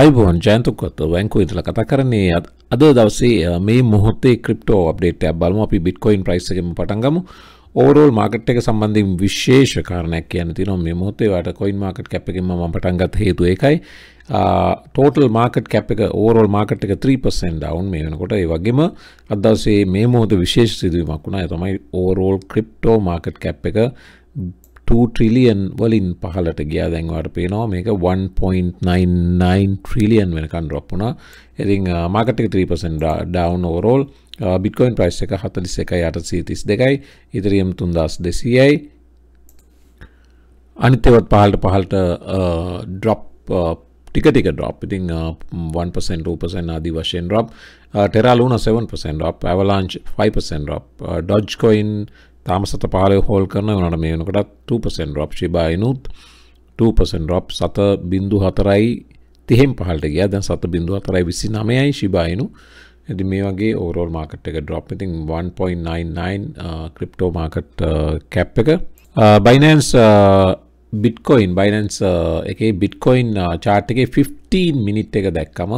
අයිබෝන් ජයන්තුකොත් වැංකු ඉදල කතා කරන්නේ අද දවසේ මේ මුහොත්තේ ක්‍රිප්ටෝ අප්ඩේට බලම අපි බිට්කොයින් ප්‍රයිස්සකම පටන්ගමු ඕරෝල් මාකට් එක සම්බන්ධින් විශේෂ කාරණයක් කියන තින මේ මොහොතේ වට කොයින් මාකට් කැප් එකෙන්ම මම පටන් ගත්ත හේතුව ඒකයි ටෝටල් මාකට් කැප් එක ඕරෝල් මාකට් එක 3% ඩවුන් මේ වෙනකොට ඒ වගේම අද දවසේ මේ මොහොත විශේෂ සිදුවීමක් වුණා ඒ තමයි ඕරෝල් ක්‍රිප්ටෝ මාකට් කැප් එක 3% ට්‍රිලියන් වලින් පහලට ගියා දැන්වාට පේනවා මේක 1.99 ට්‍රිලියන් වෙනකන් රොප්පුුණා එරිං මාකටික 3% ඩවන් ඕරෝල් බිට්කොයින් ප්‍රයිස් එක හතලිස් එකයි අටසී තිස් දෙකයි ඉදිරියම් තුන්දස් දෙසීයයි අනිත්‍යවත් පහලට පහලට ඩොප් ටිකටික ඩොප් ඉතිං 1% 2% ආදී වශයෙන් drop Terra Luna 7% drop Avalanche 5% drop Dogecoin 0.5 තාම සත පහලය හෝල් කරන වනට මේ වනකටත් 2% රොප් ශිබායිනුත් 2% රොප් සත බින්දු හතරයි තිහෙම් පහට ගිය දැන් සත බින්දු හතරයි විසි නමයයි ශිබායිනු ඇති මේ වගේ ඕරෝල් මාකට් එක ඩොප් ඉතින් 1.99 ක්‍රිප්ටෝ මාකට් කැප් එක බයිනන්ස් බිට්කොයින් බයිනන්ස් එකේ බිට්කොයින් චාට් uh, එකේ 15 මිනිට් එක දැක්කම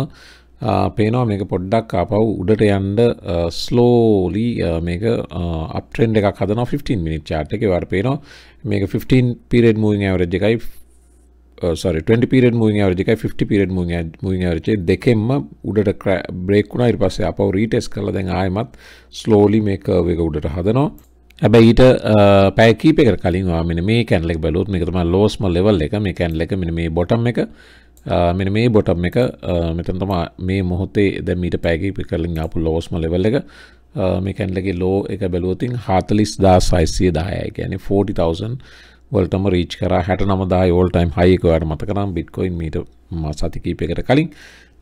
පේනවා මේක පොඩ්ඩක් අපව් උඩට යන්ඩ ස්ලෝලි මේක අපටෙන්් එකක් හදන 15 මිනිත් චාට එක වට පේනවා මේක 15 පිරෙඩ් මූින් ඇවරජ් එකයි සරි 20 පිරෙඩ් මූින් ඇවරජ් එකයි 50 පිරෙඩ් මූින් මූින් ඇවරජේ දෙකෙන්ම උඩට ක්‍රෑ බ්‍රේක් වුණා ඊට පස්සේ අපව රීටෙස් කරලා දැන් ආයෙමත් ස්ලෝලි මේ කර්ව් එක උඩට හදනවා හැබැයිට පැකීපෙක කලින් වාමන මේ කැන්ලෙක් බැලුත් මේ තම ලෝස්ම ලෙවල් එක මේ කැන්ල එක මෙ මේ බොටම් එක මෙන මේ බොටම් එක මෙතන් තමා මේ මොහොතේ දැ මීට පැගිපි කරලින් අපපු ලෝස්ම ලෙවල්ල එක මේ කැන්ලගේ ලෝ එක බැලුවතින් හතලිස් දා සයිසිය දායයි ගැන 40,000 වලටම රීච් කර හැට නමදා ෝල්ටයිම් හයකවට මතකරම් බිට්කොයින් මීට සතිකීපයකට කලින්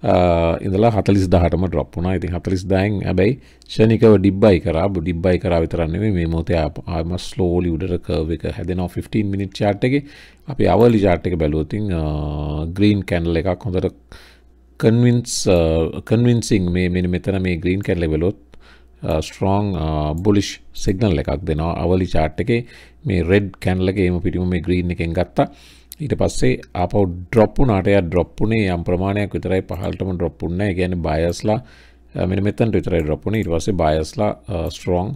ඉඳලා හතලිස් දහටම ඩොප් වුණා ඉතින් හතලිස් දෑන් ඇබැයි ෂණිකව ඩිබ්බයි කරා ඩිබ්බයි කරා විතරන්නේ මේ මෝතය ආම ස්ලෝලි උඩට කව එක හැදෙනවා 15 මිනිට් චාට් එකේ අපි අවලි චාට් එක බැලුවොතින් ග්‍රීන් කැන්ඩල් එකක් හොඳට කන්වින්ස් කන්වින්සිං මේ මෙන්න මෙතන මේ ග්‍රීන් කැන්ඩල් බැලුවොත් ස්ට්‍රෝන් බුලිෂ් සිගනල් එකක් දෙනවා අවලි චාට් එකේ මේ රෙඩ් කැන්ඩල් එකේ එම පිටිම මේ ග්‍රීන් එකෙන් ගත්තා ඊට පස්සේ ආපව ඩ්‍රොප් වුණාට එයා ඩ්‍රොප් වුණේ යම් ප්‍රමාණයක් විතරයි පහළටම ඩ්‍රොප් වුණේ නැහැ. ඒ කියන්නේ බයස්ලා මෙන්න මෙතනට විතරයි ඩ්‍රොප් වුණේ. ඊට පස්සේ බයස්ලා ස්ට්‍රොං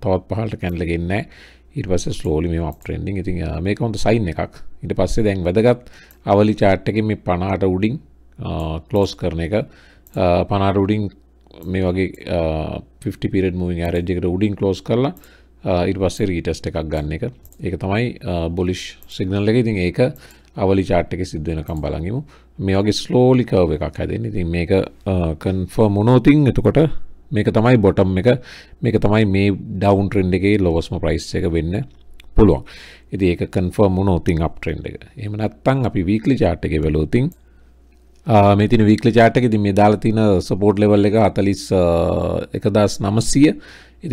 තවත් පහළට කැනල ගෙන්නේ නැහැ. ඊට පස්සේ ස්ලෝලි මේ අප් ට්‍රෙන්ඩින්. ඉතින් මේක හොඳ සයින් එකක්. ඊට පස්සේ දැන් වැදගත් අවලි chart එකේ මේ 50ට උඩින් ක්ලෝස් කරන එක 50ට උඩින් මේ වගේ 50 period moving average එකට උඩින් ක්ලෝස් කරලා ඉර්වස්සේ රීටස්ට එකක් ගන්න එක ඒක තමයි බොලිෂ් සිගනල්ල එක ඉතින් ඒක අවලි චාට් එක සිද්ධුවනකම් බලඟමු මේ වගේ ස්ලෝලිකව එකක් හැදෙන ඉතින් මේක කන්ෆර් මොනෝතින් එතකොට මේක තමයි බොටම් එක මේක තමයි මේ ඩවන්් ට්‍රෙන්ඩ් එකේ ලොවස්ම ප්‍රයිස් එක වෙන්න පුළුවන් ඉති ඒක කන්ෆර්ම් මොනෝතින් අප් ට්‍රෙන්ඩ් එක එම නැත්තං අපි වීක්ලි චාට් එක වෙලෝතින් මෙතින වික්ල චාටකෙති මේ දාලතින සපෝට් ලෙවල් එක අතලිස් එකදස් නමස්සිය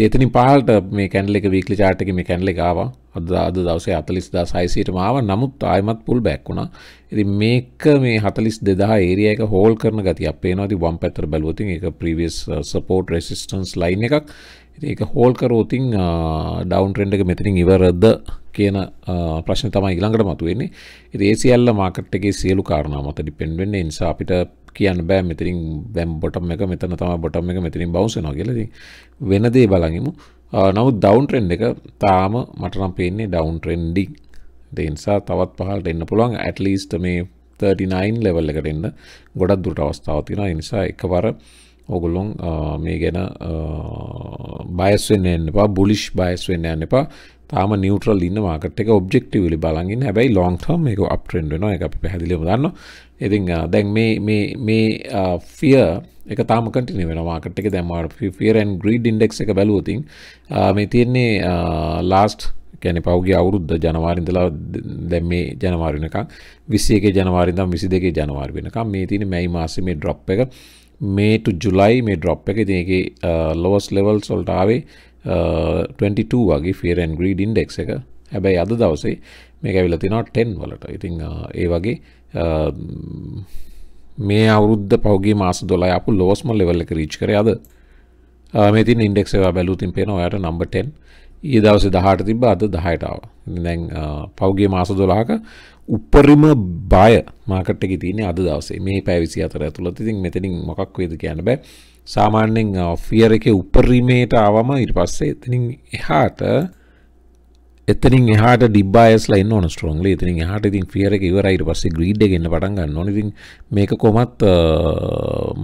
එතනි පාලට මේ කැන්ල එක වික්ල චාටක මේ කැන්ල එකවා අදදාද දවසේ අතලිස් දා සයිසිට මාව නමුත් ආයමත් පුල් බැක්වුණා ඇති මේක මේ හතලිස් දෙදා ඒරිය එක හෝල් කරන ගති අපේ නොති වම් පැතර බැලවතින් එක ප්‍රීවියස් සපෝට් රෙසිස්ටන්ස් ලයින් එකක් ඒක හෝල් කරෝතින් ඩවන් ට්‍රෙන්ඩ් එක මෙතනින් ඉවරද කියන ප්‍රශ්න තමයි ඊළඟට මතුවෙන්නේ. ඉතින් ඒ සියල්ල මාකට් එකේ සියලු කාරණා මත ඩිපෙන්ඩ් වෙන්නේ. ඒ නිසා අපිට කියන්න බෑ මෙතනින් දැන් බොටම් එක මෙතන තමයි බොටම් එක මෙතනින් බවුන්ස් වෙනවා කියලා. ඉතින් වෙන දේ බලන්ගමු. නමුත් ඩවන් ට්‍රෙන්ඩ් එක තාම මට නම් පේන්නේ ඩවන් ට්‍රෙන්ඩින්. ඒ නිසා තවත් පහළට එන්න පුළුවන්. at least මේ 39 level එකට එන්න ගොඩක් දුරට අවස්ථාවක් තියෙනවා. ඒ නිසා එකවර ඔගොල්ලොන් මේ ගැන බයස්වෙන් එන්නපා බුලිෂ් බයස්වෙන්න යන්න එපා තාම නිියටල් ඉන්න මාකට එක ඔබෙක්ටවලි බලගන්න හැබයි ලොන්හම එක අප්ටෙන්ඩ්න එක අපි පැදිලිම දන්න ඉතිං දැන් මේ ෆිය එක තාම කටින වෙන මාකට එක දැමට ෆිරන් ග්‍රීඩ් ඉන්ඩෙක් එක බැලූතින් මේ තියෙන්නේ ලාස්ට් කැන පවගේ අවුරුද්ධ ජනවාරින්දලා දැම් මේ ජනවාරිනකක් විසියක ජනවාරිදම් විසි දෙක ජනවාර වෙනකම් මේ තින මැයි මාසමේ ඩ්‍රොප් එක මේට ජුලයි මේ ඩ්‍රොප් එක ඉතින් ඒකේ ලොවස් ලෙවල් සොල්ට ආවේ 22 uh, වගේ ෆියර් ඇන් ග්‍රීඩ් ඉන්ඩෙක්ස් එක. හැබැයි අද දවසේ මේක ඇවිල්ලා තිනවා 10 වලට. ඉතින් uh, ඒ වගේ uh, මේ අවුරුද්ද පහුගිය මාස 12 ආපු ලොවස්ම ලෙවල් එක රීච් කරේ අද. මේ තියෙන ඉන්ඩෙක්ස් එක බැලුවොත් පේනවා ඔයාලට නම්බර් 10. ඊයේ දවසේ 18 තිබ්බා අද 10ට ආවා. ඉතින් දැන් පහුගිය මාස 12ක උපරිම බය මාකට්ට තින අද දවසේ මේ පැවිසි අතර ඇතුළත් ඉතින් මෙතනින් මොකක් වේද කියන්න බෑ සාමාන්‍යෙන් ෆියර එක උපරීමයට ආවම ඉට පස්සේ එතිනින් එහාට එතනින් එහාට ඩිබ්බායස්ලා ඉන්න ඕන ස්ට්‍රෝංග්ලි. එතනින් එහාට ඉතින් ෆියර් එක ඉවරයි. ඊට පස්සේ ග්‍රීඩ් එක එන්න පටන් ගන්න ඕන. ඉතින් මේක කොහොමත්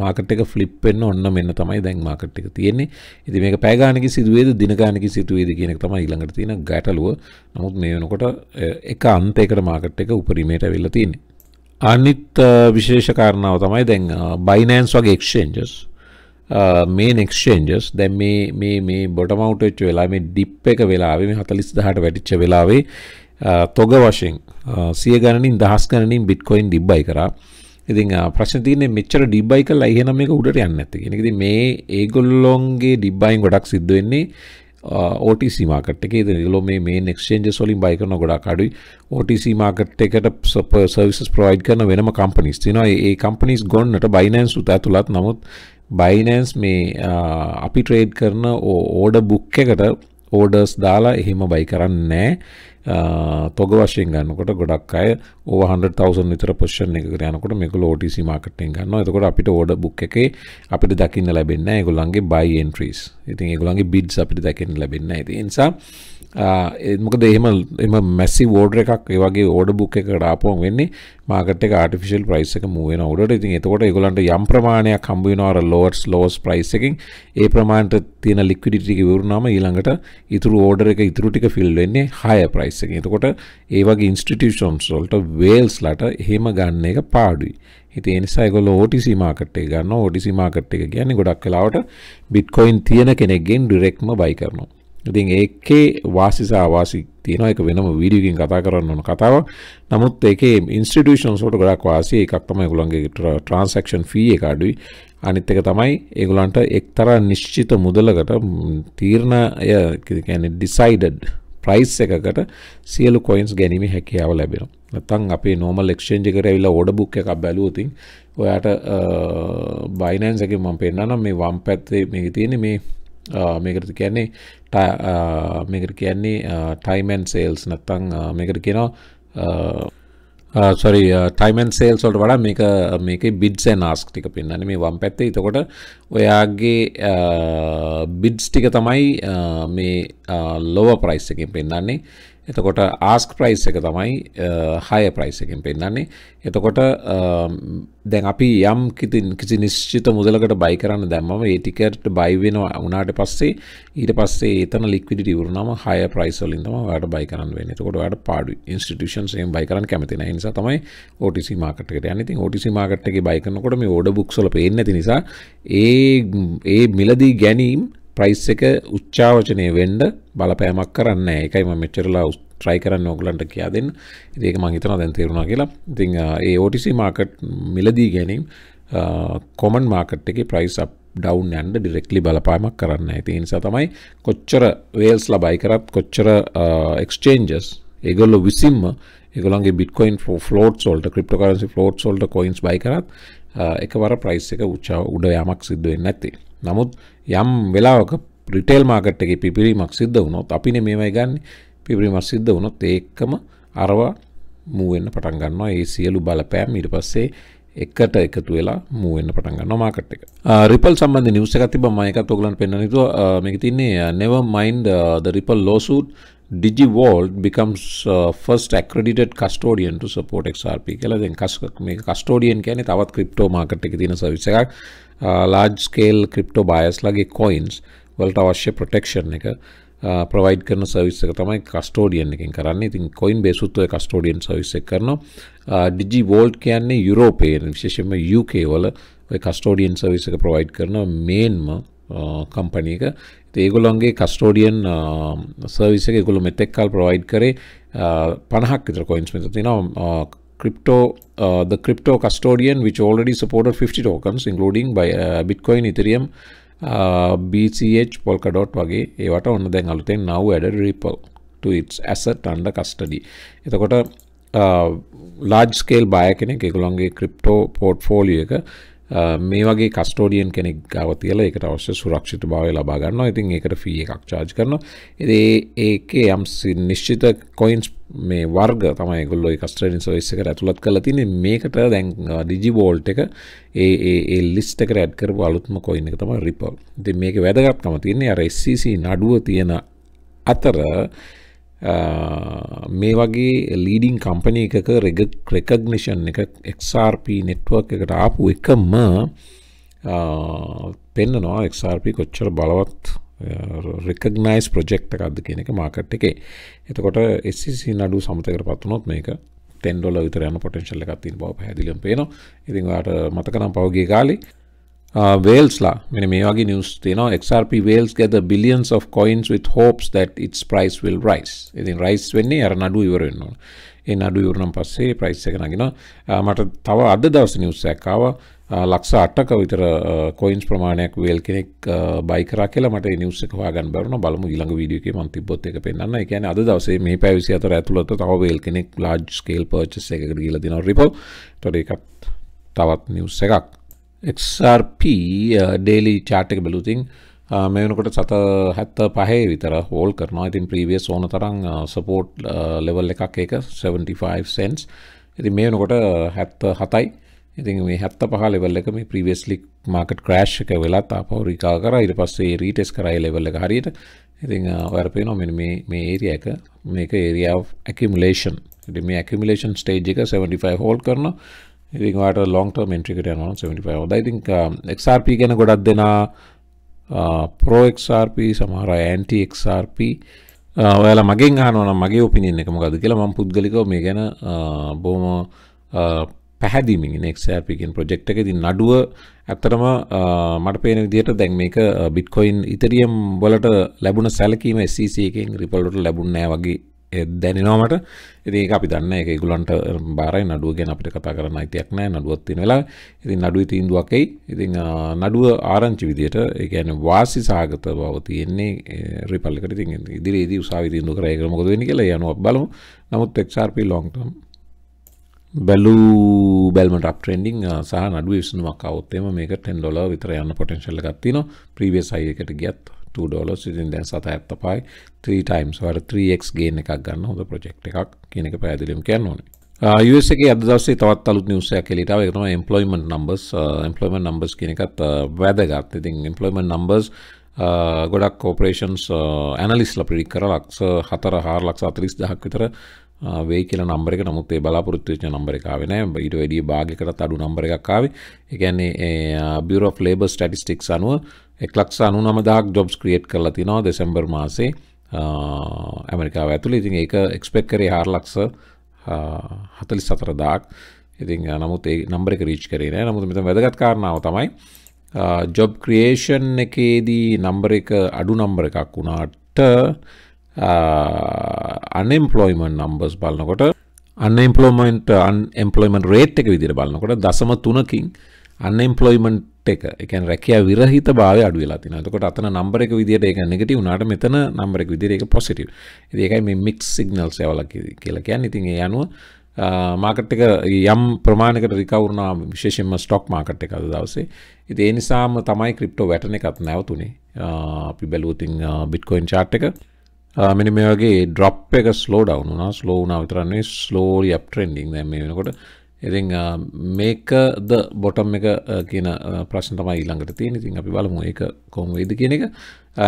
මාකට් එක ෆ්ලිප් වෙන්න ඕන මෙන්න තමයි දැන් මාකට් එක තියෙන්නේ. ඉතින් මේක පැය ගානක සිදුවේද දින ගානක සිදුවේද කියන එක තමයි ඊළඟට තියෙන ගැටලුව. නමුත් මේ වෙනකොට එක අන්තයකට මාකට් එක උපරිමයට ඇවිල්ලා තියෙන්නේ. අනිත් විශේෂ කාරණාව තමයි දැන් බයිනෑන්ස් වගේ එක්ෂෙන්ජස් මේන් එක්ෂෙන්ජස් දැ මේ මේ බොටමවටච්ච වෙලා මේ ඩිප් එක වෙලාව මේ හතලිස් දහට වැටිච්ච වෙලාවේ uh, තොග වශයෙන් uh, සිය ගණනින් දහස් ගණනින් බිට්කොයින් ඩිබ්බයි කරා ඉතින් uh, ප්‍රශ්නතියන මෙච්චර ඩිබ්බයි කල් අයහනම එක උඩට යන්න ඇති එකති මේ ඒගොල්ලොන්ගේ ඩිබ්බයින් ගොඩක් සිද්ධවෙන්නේ ඕටC මාකට එක ල මේ නෙක්ෂේන්ජ සොලින් බයිකන ගොඩා කඩුයි ඕටC මාකට් එකට සප සවිස් ප්‍රයිඩ් කරන වෙනම කම්පනිස් තිනවා ඒ කම්පනිස් ගොන්නට බයිනන්ස් උත ඇතුළත් නමුත් බයිනන්ස් මේ uh, අපි ට්‍රේඩ් කරන ඕඩ බුක් එකට ඕඩර්ස් දාලා එහෙම බයි කරන්නෑ uh, තොග වශයෙන් ගන්නකොට ගොඩක් අය ඕහන්ටවසන් විතර පොෂන් එක කරයනකොට මේක ෝටස මාකටෙන් ගන්න එතකොට අපිට ඕඩ බුක් එකේ අපිට දකින්න ලැබෙන්න ගොලන්ගේ බයින්ට්‍රීස් ඉතින් ඒගොලන්ගේ බිඩ්ස් අපිට දකින්න ලැබෙන්න ඇති නිසා මොකද එහම එම මැසි ෝඩ එකක් ඒවගේ ඕඩ බුක් එක රාපුුවන් වෙන්නේ මාකට ටිෆිල් ප්‍රයිසක මුවෙන ඩට ඉතින් එතකොට ගොලන්ට යම් ප්‍රමාණයක් කම්බිනවර ලෝටස් ලෝස් ප්‍රයිසකින් ඒ ප්‍රමාණට තියෙන ලික්විඩිටික වරුණාම ඊළඟට ඉතුරු ඕඩර එක ඉතුරටික ෆිල් වෙන්නේ හය ප්‍රයිස්සක එතකොට ඒවගේ ඉන්ස්ටිටියෂන්ස් වොල්ට වේල්ස් ලට එහෙම ගන්න එක පාඩුයි හිතේ නිසා ඒගොල්ල OTC මාකට් එක ගන්න OTC මාකට් එක කියන්නේ ගොඩක් වෙලාවට බිට්කොයින් තියෙන කෙනෙක්ගෙන් ඩිරෙක්ට්ම බයි කරනවා ඉතින් ඒකේ වාසිස ආවාසි තියෙනවා ඒක වෙනම වීඩියෝ එකකින් කතා කරන්න ඕන කතාවක්. නමුත් ඒකේ ඉන්ස්ටිටියුෂන්ස් වලට ගොඩක් වාසිය එකක් තමයි ඒගොල්ලන්ගේ ට්‍රාන්සැක්ෂන් ෆී එක අඩුයි. අනිත් එක තමයි ඒගොල්ලන්ට එක්තරා නිශ්චිත මුදලකට තීරණය කියන්නේ ඩිසයිඩඩ් ප්‍රයිස් එකකට සියලු කොයින්ස් ගැනීම හැකියාව ලැබෙනවා. නැත්තම් අපේ normal exchange එකට ඇවිල්ලා order book එකක් බැලුවොත් ඔයාට Binance එකෙන් මම පෙන්නනවා මේ වම් පැත්තේ මේක තියෙන්නේ මේ මේකට කියන්නේ මේකට කියන්නේ ටයිමන් සේල්ස් නැත්තං මේකට කියනවා සොරි ටයිමන් සේල් සොල්ට වඩා මේක මේක බිඩ්සෙන් ආස්ක් ටික පින්නන මේ වම් පැත්තේ එතකොට ඔයාගේ බිඩ්ස් ටික තමයි මේ ලොව ප්‍රයිස් එකෙන් පෙන්න්නන්නේ එතකොට ආස්ක ප්‍රයිස් එක තමයි හය uh, ප්‍රයිස් එකෙන් පෙන්න්නන්නේ එතකොට um, දැන් අපි යම් කිතින් කිසි නිශ්චිත මුදලකට බයි කරන්න දැම්ම ඒටිකට බයිවෙන උනාට පස්සේ ඊට පස්සේ එතන ලික්විඩ වරුණම හය ප්‍රයිස්වලින්ම වැඩ බයි කරන්න වෙන කොට වැඩ පාඩු ඉන්ස්ටිටෂන්සයෙන් බයි කරන්න කැමතින නිසා තමයි ෝටිසි මාකටකට යනති ෝටිසි මාකට්ගේ බයිකනකොට මේ ෝඩ බුක්සල පේනැති නිසා ඒ ඒ මිලදී ගැනීම් ප්‍රයිස් එක උච්චාවචනය වෙන්ඩ බලපෑමක් කරන්න එකයි ම මෙච්චරලා ට්‍රයි කරන්න ඕගලන්ට කියා දෙන්න ඒක මහිතන දැන් තේරුණා කියලා ඉතිං ඒ ඕටිසි මාකට් මිලදී ගැනීම් කොමන් මාකට් එක price up down and directly බලපාමක් කරන්න ඇති නිසා තමයි කොච්චර වේල්ස් ලබයි කරත් කොච්චර එක්ස්චේන්ජස් ඒගොල්ල විසිම්ම එකගොලන්ගේ බිටකොයින් ෆලෝට් සොල්ට ක්‍රප්ටකරන්සි ෆලෝට් සොල්ට කොයින්ස් බයි කරත් එකවර ප්‍රයිස් එක උච්චා උඩ යාමක් සිද්ධුවෙන් නැතිේ නමුත් යම් වෙලාවක ප්‍රිටේල් මාකට්ගේ පිපිරීමක් සිද්ධ වුණොත් අපින මේවයි ගන්න පිපිරිමක් සිද්ධ වුණොත් ඒක්කම අරවා මූුවෙන්න්න පටන් ගන්නවා ඒ සියලු බලපෑම් ඊට පස්සේ එකට එකතු වෙලා මූුවෙන්න්න පටන්ග නොමාකට එක රිපල් සම්බන්ධ නිවස එකතිබ මයකත් ඔගලන් පෙන්න්නනිතු මේක තින්නේ never mind the Ripple lawsuit DigiVault becomes uh, first accredited custodian to support XRP. Custodian can it our crypto market in a service uh, large scale crypto buyers like coins. Well, to protection uh, provide kernel service custodian. Nicking Karani think Coinbase to a custodian service. Kerno DigiVault can a European, and Shishima UK. Well, a custodian service provide kernel main. Uh, company ka ඒගොලොන්ගේ custodian සර්විසක ගුළු මෙතෙක්කල් provide කරේ පණහක් විතර coins මෙත තිනවා crypto uh, the crypto custodian which already supported 50 tokens including by uh, bitcoin ethereum uh, bch polkadot වගේ ඒවට ඔන්න දැන් අලුතෙන් now added ripple to its asset under custody එතකොට large scale buyer කෙනෙක් ඒගොල්ලන්ගේ crypto portfolio එක මේ වගේ කස්ටෝඩියන් කෙනෙක් ගාව තියලා ඒකට අවශ්‍ය සුරක්ෂිත භාවය ලබා ගන්නවා. ඉතින් ඒකට ෆී එකක් charge කරනවා. ඉතින් ඒකේ යම් නිශ්චිත coins මේ වර්ග තමයි ඒගොල්ලෝ ඒ කස්ටෝඩියන් සර්විස් එකට ඇතුළත් කරලා තියෙන්නේ. මේකට දැන් DigiVolt එක ඒ ඒ ඒ list එකට add කරපු අලුත්ම coin එක තමයි Ripple. ඉතින් මේකේ වැදගත්කම තියෙන්නේ අර SEC නඩුව තියෙන අතර මේ වගේ ලීඩිං කම්පනය එකක රෙග ක්‍රෙකග්නිෂන් එක එක්RP නෙට්වක් එකට ආපු එකම පෙන්න්නනවා එක්RP කොච්චර බලවත් රෙකගනයිස් ප්‍රජෙක්් එකක්ද කියනක මාකට් එකේ එතකොට එසිසි e නඩු සමතකර පත්වනොත් මේක තෙන්ඩොල විතරයන පොටෙන්ශල්ල එකත්තින් බව පැදිලිම් පේනවා ඉතින්වාට මතකනම් පවගේ කාලේ වේල්ස්ලා uh, මෙන මේ වගේ නිියස් තියනවා XRP වේල්ස් ගැද billions of coins with hopes that its price will rise. ඉතින් rise වෙන්නේ අර නඩුව ඉවර වෙන්න ඕන. ඒ නඩුව ඉවර නම් පස්සේ price එක නගිනවා. Uh, මට තව අද දවසේ නිවුස් එකක් ආවා uh, ලක්ෂ 8ක විතර coins ප්‍රමාණයක් වේල් කෙනෙක් buy කරා කියලා මට ඒ නිවුස් එක හොයාගන්න බැරුණා. බලමු ඊළඟ වීඩියෝ එකේ මම තිබ්බොත් ඒක පෙන්නන්න. ඒ කියන්නේ අද දවසේ මේ පැය 24 ඇතුළත තව වේල් කෙනෙක් large scale purchase එකකට ගිහිල්ලා දෙනවා Ripple. ඒතකොට ඒකත් තවත් නිවුස් එකක්. XRP ඩේලි චාට් එක බැලුතින් uh, මේනකොට සත හැත්ත පහේ විතර හෝල් කරනවා ඉතින් ප්‍රීවියස් ඕන තරම් සපෝට් uh, ලෙවල් uh, එකක් එක 75 සෙන්ස් ඉති මේනකොට හැත්ත හතයි ඉතින් මේ හැත්ත පහ ලෙවල් එක මේ ප්‍රීවියස්ලි මාකට් ක්‍රෑශ් එක වෙලත් අපවරිකා කර ඉට පස්සේ රීටෙස් කරයි ලෙවල් එක හරියට ඉතිං ඔයරපේනවා මෙ මේ ඒරිය එක මේක ඒරිය ඇකිමලේෂන් ඉ මේ ඇකිමලේෂන් ස්ටේජ් එක 75 හෝල් කරනවා ඉතින් ඔයාට ලොන්ග් ටර්ම් එන්ට්‍රි එකට යනවා 75. හොඳයි. ඉතින් uh, XRP ගැන ගොඩක් දෙනා uh, Pro XRP සමහර අය Anti XRP uh, ඔයාලා මගෙන් අහනවා නම් මගේ ඔපිනියන් එක මොකද්ද කියලා මම පුද්ගලිකව මේ ගැන බොහොම පැහැදිමින් එක්සෑපිකෙන් ප්‍රජෙක්් එක ති නඩුව ඇත්තරම මට පේන විදියට දැන් මේක බිට්කොයින් ඉතරියම් වලට ලැබුණ සැලකීම සසකෙන් e රිපල්ලට ලැබුණ නෑ වගේ දැනෙනවාමට ඉති අපි දන්න එක ගුලන්ට බාරයි නඩුව ගැන අපිට කතා කරන්න අයිතියක් නෑ නඩුවත්තින වෙලා ඉති නඩුව තීන්දුවක්කයි ඉතිං නඩුව ආරංචි විදියට ඒගැන වාසි සාගත බව තියෙන්නේ රිපල්ලිකට ති ඉදිරියේදී උසාවි තිීන්දු කරය කරමකොද වෙන කියලා යනුව බලමු නමුත් එක්ෂාර්පි ලොන්ටම් බැලූ බැල්මට අපට්‍රෙන්ඩිං සහ නඩුව විසනුවක් අවත්තේම මේක ටෙන් ඩොල විතර යන්න පොටෙන්ශල්ල ගත්තින ප්‍රීවේ සයි එකට ගියත්වා $2 ඉතින් දැන් 7.75යි 3 times වල 3x gain එකක් ගන්න හොඳ project එකක් කියන එක පැහැදිලිවම කියන්න ඕනේ. US uh, එක අද දවසේ තවත් අලුත් නිවුස් එකක් එළියට ආවා ඒක තමයි employment numbers uh, employment numbers කියන එකත් uh, වැදගත්. ඉතින් employment numbers uh, ගොඩක් කෝපරේෂන්ස් ඇනලිස්ල පිඩික් කර ලක්ෂ හතර හාර ලක්ෂ අතරිස් දහක් විතර වේ කියල නම්බර එක නමුත් ඒ බලාපොරත්තුවච නම්බර එකකාව නෑ ඊට වැඩිය භාගකට අඩු නම්බර එකක්කාවේ එකන්නේ බියරෝ ලේබ ටටිස්ටික් අනුව එක්ලක්ෂ අනු නමදාක් ජොබ්ස් ක්‍රියට් කරලා තිනවා දෙසැම්බර් මාසේ ඇමරිකාව ඇතුළ ඉතින් ඒක එක්ස්පෙක් කරේ හාර්ලක්ස හතලි සතරදාක් ඉතින් නමුත් ඒ නම්බර එක රීච් කරේ නෑ නමුත් මෙත වැදගත් කාරණාව තමයි ජොබ් ක්‍රියේෂන් එකේදී නම්බර එක අඩු නම්බර එකක් වුණාට අනෙම්පලොයිමන් uh, නම්බස් බලනකොට අනෙම්පලෝමන්ට අන් එම්පලොයිමන් රේට් එක විදිර බලනකොට දසම තුනකින් අන්නෙම්පලොයිමන්ට් එක එකන් රැකයා විරහිත භාව අඩු වෙලා තින කොට අතන නම්බර එක විදිට එක නෙගටව වුණට මෙතන නම්බර එක විදිර එක පොසිටව් ඒකයි මේ මික් සිගනල් සවල කියලා කියන්න ඉතින් ඒ අනුව මාකට් uh, එක යම් ප්‍රමාණකට රිකවරුණා විශේෂෙන්ම ස්ටොක් මාකට් එක අද දවසේ ඉති ඒ නිසාම තමයි ක්‍රිප්ටෝ වැටන එකත් නැවතුනේ uh, අපි බැලූතින් බිට්කොයින් චාට් එක මෙනි මේ වගේ ඩ්‍රොප් එක ස්ලෝ ඩවුන් වුණා ස්ලෝ වුණා විතරන්නේ ස්ලෝලි අප් ට්‍රෙන්ඩින් දැන් මේ වෙනකොට ඉතින් මේකද බොටම් එක කියන ප්‍රශ්න තමයි ඊළඟට තියෙන ඉතින් අපි බලමු ඒක කොහොම වෙයිද කියන එක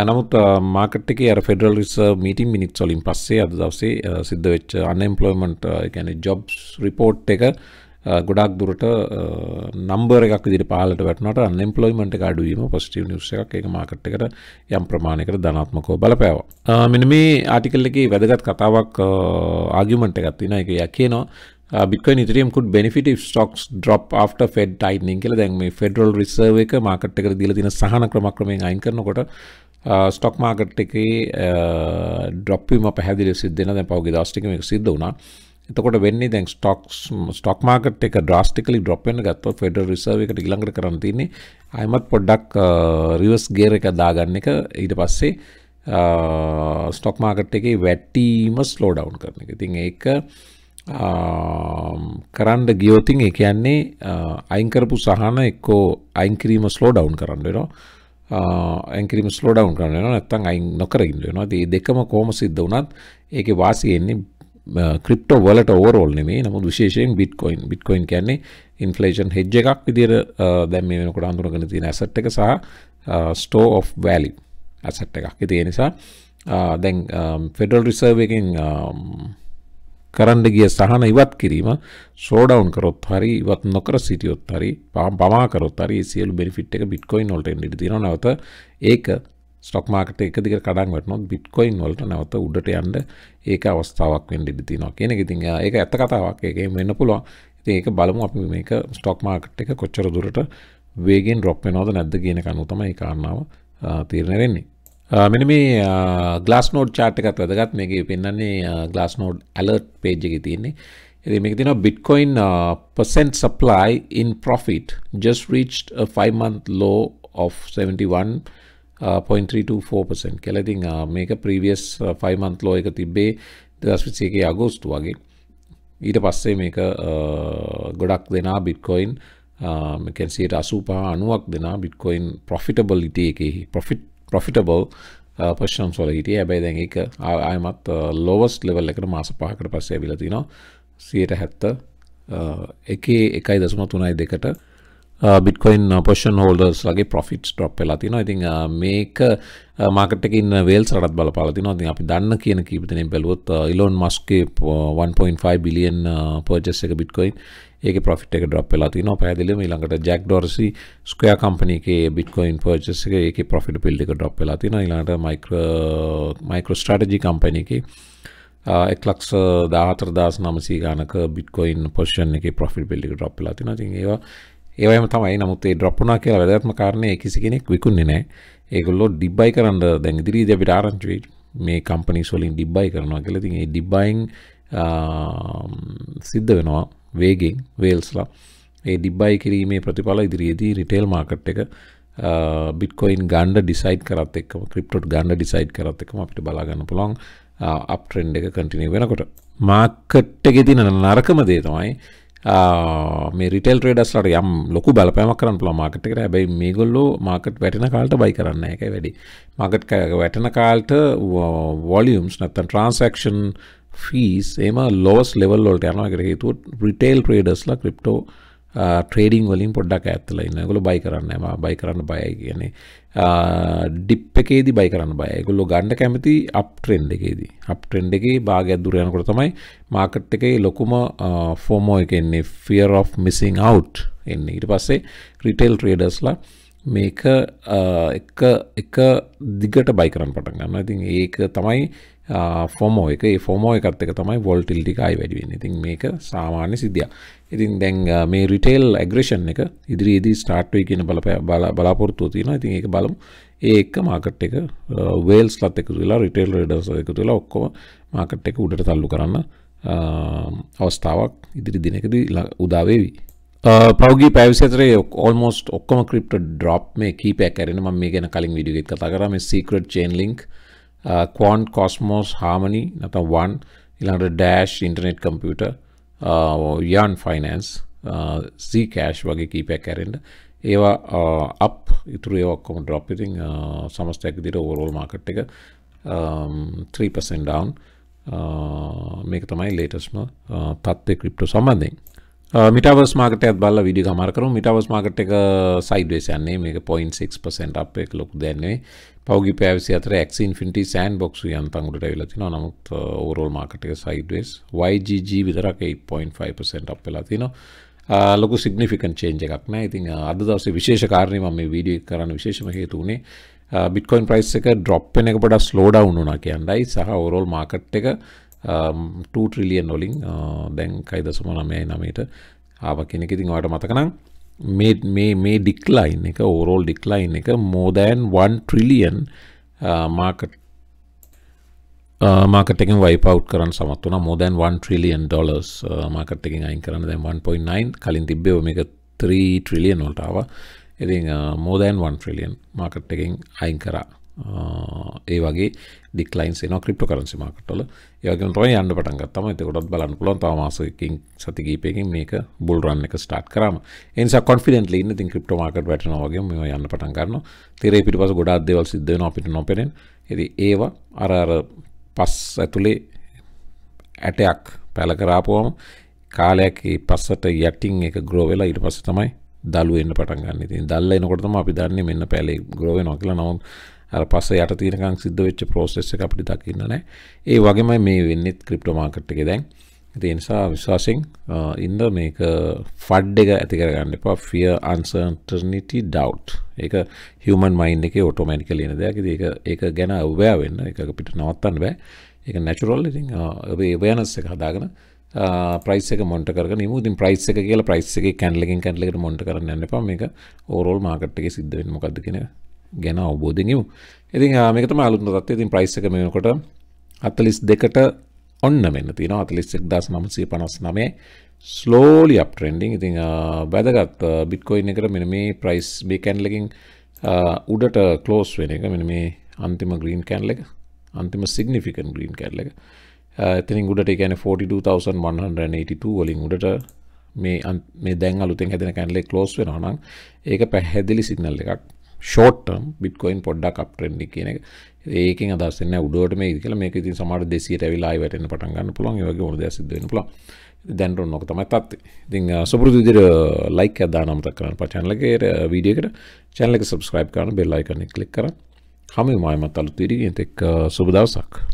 නමුත් මාකට් එකේ අර ෆෙඩරල් රිසර්ව් මීටින් මිනිට්ස් වලින් පස්සේ අද දවසේ සිද්ධ වෙච්ච අන්එම්ප්ලොයමන්ට් ඒ කියන්නේ ජොබ්ස් රිපෝට් එක ගොඩක් දුරට නම්බර එකක් විදිට පාලට වැටනට අන්ම්පලොයිමට අඩුවීම පොස්ටව නිස් එකක් එක මාකට්කට යම් ප්‍රමාණයකට ධනාත්මකෝ බලපෑව. මෙන මේ ආටිකල් එක වැදගත් කතාවක් ආගිමට එකත්තින එක යකේනවා බික්ව නිතරියම් කුඩ බෙනිිට ටොක්ස් ඩොප් ට ෙඩ් ටයිටනින් කල දැන් මේ ෆෙඩරල් රිසර්ව එක මාකට්ක දිල තින සහන ක්‍රමක්‍රමෙන් අයින් කරනකොට ස්ටොක් මාකට් එක ඩොප්ම පැදිලි සිදන පවගේ දස්ටිකම සිද්ධ වුණා එතකොට වෙන්නේ දැන් ස්ටොක්ස් ස්ටොක් මාකට් එක ඩ්‍රාස්ටිකලි ඩ්‍රොප් වෙන ගත්තොත් ෆෙඩරල් රිසර්ව් එකට ඊළඟට කරන්න තියෙන්නේ ආයමත් පොඩ්ඩක් රිවර්ස් ගියර් එක දාගන්න එක ඊට පස්සේ ස්ටොක් මාකට් එකේ වැටීම ස්ලෝ ඩවුන් කරන එක. ඉතින් ඒක කරන්න ගියෝතින් ඒ කියන්නේ අයින්කරපු සහන එක්කෝ අයින්කිරීම ස්ලෝ ඩවුන් කරන්න වෙනවා ඇංකිරීම ස්ලෝ ඩවුන් කරන්න වෙනවා නැත්තම් අයින් නොකර ඉන්න වෙනවා. ඉතින් මේ දෙකම කොහොම සිද්ධ වුණත් ඒකේ වාසිය එන්නේ ක්‍රිප්ටෝ වලට ඕරෝල් නෙමේ නමුත් විශේෂයෙන් බිට්කොයින් බිට්කොයින් කියන්නේ ඉන්ෆලේෂන් හෙජ් එකක් විදිහට uh, දැන් මේ වෙනකොට හඳුනගෙන තියෙන ඇසට් එක සහ ස්ටෝ ඔෆ් වැලි ඇසට් එකක්. ඉතින් ඒ නිසා uh, දැන් ෆෙඩරල් um, රිසර්ව් එකෙන් um, කරන්න ගිය සහන ඉවත් කිරීම ෂෝඩවුන් කරොත් හරි ඉවත් නොකර සිටියොත් හරි පමා කරොත් හරි සියලු බෙනිෆිට් එක බිට්කොයින් වලට එන්න ඉඩ තියෙනවා. නැවත ඒක ස්ටොක් මාකට එක දිග කඩන් වටනොත් බිට්කොයින් වලට නැවත උඩට යන්ඩ ඒක අවස්ථාවක් වෙන් ඉඩිතිනවා කියෙනෙ ඉතින් ඒක ඇත කතාවක් එක වෙන්න පුළුවන් ඉති ඒක බලමු අපි මේක ස්ටොක් මාකට් එක කොච්චර දුරට වේගෙන් රොප් වෙනවද නැද්ද කියන කනුතම ඒ කාරණාව තීරණයවෙන්නේ මෙන මේ ගලාස් නෝඩ් චාට් එකත් වැදගත් මේක පෙන්න්නේ ගලාස් නෝඩ් ඇලර්ට් පේජ්ජක තියන්නේ එති මේක තින bitcoin percent supply in profit just reached a 5 month low of 71 point three two four percent කෙලතිං මේක ප්‍රීවියස් ෆයිමන්ත් ලෝ එක තිබ්බේ දස්විසේගේ අගෝස්තු වගේ ඊට පස්සේ මේක ගොඩක් දෙනා බිට්කොයින් කැන්සිට අසූපා අනුවක් දෙනා බිට්කොයින් පොෆිටබලිට එකෙහි පොෆිටබල් පශ්ම් සොල හිටිය ඇබැයි දැන් එක ආයමත් ලෝවස් ලෙවල් එකට මාස පහකට පස්සේ ඇවිලතිනවා සියට හැත්ත එකේ එකයි දසුම තුනයි දෙකට බිට්කොයින් පොෂන් හෝල්ඩර්ස්ලගේ පොෆිට්ස් ටොප් වෙලා තිනවා ඉතින් මේක මාකට ඉන්න වේල් සරත් බලපාලතින අති අපි දන්න කියන කීපතනෙන් බැලුවොත් ඉලොන් මස්කේ 1.5 බිලියන් පර්ජස් එක බිට්කොයින් ඒක පොෆිට් එක ඩ්‍රොප් වෙලා තිනවා පැහැදිලිවම ඊළඟට ජැක් ඩෝර්සි ස්ක්වයර් කම්පැනි එකේ බිට්කොයින් පර්චස් එක ඒකේ ප්‍රොෆිට් බිල්ඩ් එක ඩ්‍රොප් වෙලා තිනවා ඊළඟට මයික්‍රෝ මයික්‍රෝ ස්ට්‍රැටජි කම්පැනි එකේ එක් ලක්ෂ දාහතර දාස් නමසී ගානක බිට්කොයින් පොෂන් එක ප්‍රොෆිට් බිල්ඩ් එක ඩ්‍රොප් වෙලා තිනවා ඉතින් ඒවා ඒවම තමයි නමුත් ඒ ඩොප්පුනා කියලා වැදත්ම කාරණය කිසි කෙනෙක් විකුන්නේ නෑ ඒගොල්ලො ඩිබ්බයි කරන්න දැන් ඉදිරී දැපිට ආරංචුවේ මේ කම්පනි සොලින් ඩිබ්බයි කරනවා කියලති ඒ ඩිබ්බයින් සිද්ධ වෙනවා වේගෙන් වේල්ස්ලා ඒ ඩිබ්බයි කිරීමේ ප්‍රතිඵල ඉදිරියේදී රිටේල් මාකට් එක බිට්කොයින් ගණ්ඩ ඩිසයිට් කරත් එක්ම ක්‍රිප්ටොට් ගණ්ඩ ඩිසයිට් කරත් එකම අපිට බලාගන්න පුළොන් අප්ට්‍රෙන්ඩ් එක කටිනය වෙනකොට මාකට් එක තින නරකම දේ තමයි මේ රිටල් ්‍රේඩස්ලට යම් ලොකු බලපෑමක් කරන්න පුළ මාකට්කට හැබයි මේගොල්ලෝ මාකට් වැටන කාලට බයි කරන්න එක වැඩි මගට් වැටන කාල්ට වොලියම්ස් නැත්තන් ට්‍රන්සක්ෂන් ෆීස් ඒම ලෝස් ලෙවල්ලෝට යනගර හේතු රිටේල් ප්‍රේඩස්ලා ක්‍රිප්ටෝ ට්‍රේඩිං වලින් පොඩ්ඩක් ඇත්තල ඉන්න ගොල බයි කරන්න ම බයි කරන්න බයයි කියන්නේ ඩිප් එකේදි බයි කරන්න බයගොල්ලො ගණ්ඩ කැමති අප් ට්‍රෙන්ඩ් එකේදී අප් ට්‍රෙන්ඩ් එකේ භාගයක් දුරයනකොට තමයි මාකට් එකේ ලොකුම ෆෝමෝ එකෙන්නේ ෆියර් of මිසිං අවට් එන්නේ ඉට පස්සේ රිටෙල් ට්‍රේඩස්ලා මේක එක දිගට බයි කරන්න පටගන්න ඉතින් ඒක තමයි ෆොමෝ එක ෆෝමෝ එකත් එක තමයි වොල්ටිල්ටිකයි වැඩිවෙන්න ඉතින් මේක සාමාන්‍ය සිද්ධිය ඉතින් දැන් මේ රිටේල් ඇග්‍රේෂන් එක ඉදිරි ඉදිරි ස්ටාර්ට්වයි කියන බලපෑ බලාපොරත්තුව තියෙන ඉතින් ඒක බලමු ඒ එක්ක මාකට් එක වේල්ස් ලත් එක තුලා රිටේල් රඩස් එක තුලා ඔක්කොම මාකට් එක උඩට තල්ලු කරන්න අවස්ථාවක් ඉදිරි දිනකදී උදාවේවී පෞගගේ පැවිසතරේ ඔල්මෝස්ට ඔක්කොම ක්‍රිප්ට ඩ්‍රොප් මේ කීපයක් කරන ම මේ ගැන කලින් විඩියගෙත් කතා කරම සිකට Chainlink Uh, quant cosmos harmony නැත්නම් one ඊළඟට dash internet computer uh, yarn finance uh, zcash වගේ කීපයක් ඇරෙන්න ඒවා අප් ඉතුරු ඒවා ඔක්කොම drop ඉතින් සමස්තයක් විදිහට overall market එක 3% um, down මේක තමයි ලේටස්ම තත්ත්වය ක්‍රිප්ටෝ සම්බන්ධයෙන් මිටවස් මාකටයත් බල විඩි මරකරු මිටවස් මාකට් එක සයිඩ්වේසයන්නේ මේක පොයින්6% අප එක ලොකු දැන්නේ පෞගි පැවිසි අතර එක්සින් ෆිනිටි සෑන් බොක්ස් යන් පඟුරට ඇවිල්ලා තිනවා නමුත් ඕවරෝල් uh, මාකට් එක සයිඩ්වේස් YGG විතරක් 8.5% අප් වෙලා තිනවා uh, ලොකු සිග්නිෆිකන්ට් චේන්ජ් එකක් නෑ ඉතින් uh, අද දවසේ විශේෂ කාරණේ මම මේ වීඩියෝ එක කරන්න විශේෂම හේතු උනේ බිට්කොයින් ප්‍රයිස් එක ඩ්‍රොප් වෙන එක පොඩක් ස්ලෝ ඩවුන් වුණා කියන්නයි සහ ඕවරෝල් මාකට් එක ට්‍රිලියන් um, නොලින් uh, දැන් කයිද සුම නමයයි නමට ආව කෙනෙක ඉතින් වාට මතකනම් මේ මේ ඩික්ලයින් එක ඕරෝල් ඩික්ලයින් එක මෝදෑන් 1 ට්‍රිලියන් මාකට මාකටකින් වයිපව් කරන් සමත් වන මෝදන් 1 ට්‍රිලියන් ඩොලස් මාකටකින් අයින් කරන්න දැන් 1.9 කලින් තිබ්බේ මේක 3 ට්‍රිලියන් වලට ආවා ඉතින් මෝදන් 1 ට්‍රිලියන් මාකට් එකෙන් අයින් කරා ඒ වගේ ඩික්ලයින් න ක්‍රිප්ට කරන්සි මකටල යගේ රොයි අන්ඩ පටන් ගත්තම එතකොටත් බලන්න පුලන් තමාසකින් සතිකීපයකින් මේක බුල්රන්න එක ස්ටාට් කරම එන්ස කොන්ෆිඩට ලන්න ති ක්‍රප්ට මකට වැටනවාගේ මේ යන්න පටන් කරන්න තෙරේ පිට පස ගොඩා දෙවල් සිද්ධන අපිට නොපෙනෙන් ඇති ඒවා අරර පස් ඇතුළේ ඇටයක් පැල කරාපුවම කාලයක් පස්සට යටටිං එක ග්‍රෝවෙලා ඉට පස තමයි දල්ුවෙන්න්න පටන්ගන්න ඉතින් දල්ල එනකොටම අපි දන්නේ මෙන්න පැලේ ග්‍රෝවෙන කියලා නවන් අර පස්සේ යට තීරකම් සිද්ධ වෙච්ච process එක අපිට දකින්න නැහැ. ඒ වගේමයි මේ වෙන්නේ crypto market එකේ දැන්. ඒ නිසා විශ්වාසයෙන් ඉන්න මේක ෆඩ් එක ඇති කරගන්න එපා. fear uncertainty doubt. ඒක human mind එකේ automatically එන දෙයක්. ඉතින් ඒක ඒක ගැන aware වෙන්න. ඒක අපිට නවත්තන්න බෑ. ඒක natural ඉතින් ඔබේ awareness එක හදාගෙන ප්‍රයිස් එක මොන්ට කරන මුතින් ප්‍රයිස් එක කියලා ප්‍රයිස් එක කැන්ලකින් කැන්ලෙට මොට කරන්න එපා මේක ඕරෝල් මාකට් එක සිද්ධ වෙන මොකක්ද කියෙන ගැන අවබෝධ නිව් ඉතින් මේකතම අලුත් තත්ත්වය ඉතින් ප්‍රයිස් එක මේනකොට 42ට ඔන්න මෙන්න තියෙනවා 41959 slowly up trending ඉතින් වැදගත් bitcoin එකට මෙන්න මේ price bay candle එකකින් උඩට close වෙන එක මෙන්න මේ අන්තිම green candle එක අන්තිම significant green candle එක එතනින් උඩට ඒ කියන්නේ 42182 වලින් උඩට මේ මේ දැන් අලුතෙන් හැදෙන කැන්ඩලේ ක්ලෝස් වෙනවා නම් ඒක පැහැදිලි සිග්නල් එකක් ෂෝට්ටම් බිට්කොයින් පොඩ්ඩක් අපටෙන්ඩි කියන එක ඒකින් අදස්සන්න උඩුවට මේ කියලා මේක ඉතින් සමහර 200ට ඇවිලා ආයෙටෙන්න පටන් ගන්න පුළුවන් ඒ වගේ ඕන දේ සිද්ධ වෙන්න පුළුවන් දැන් රොන් ඔක තමයි තත්ත්වය ඉතින් සුපුරුදු විදිහට ලයික් එකක් දානම තක් කරන්න පා channel එකේ වීඩියෝ එකට channel එක subscribe කරන්න bell icon එක click කරන්න හැම වෙලාවෙම අලුත් වීඩියෝ එකක් සුබ දවසක්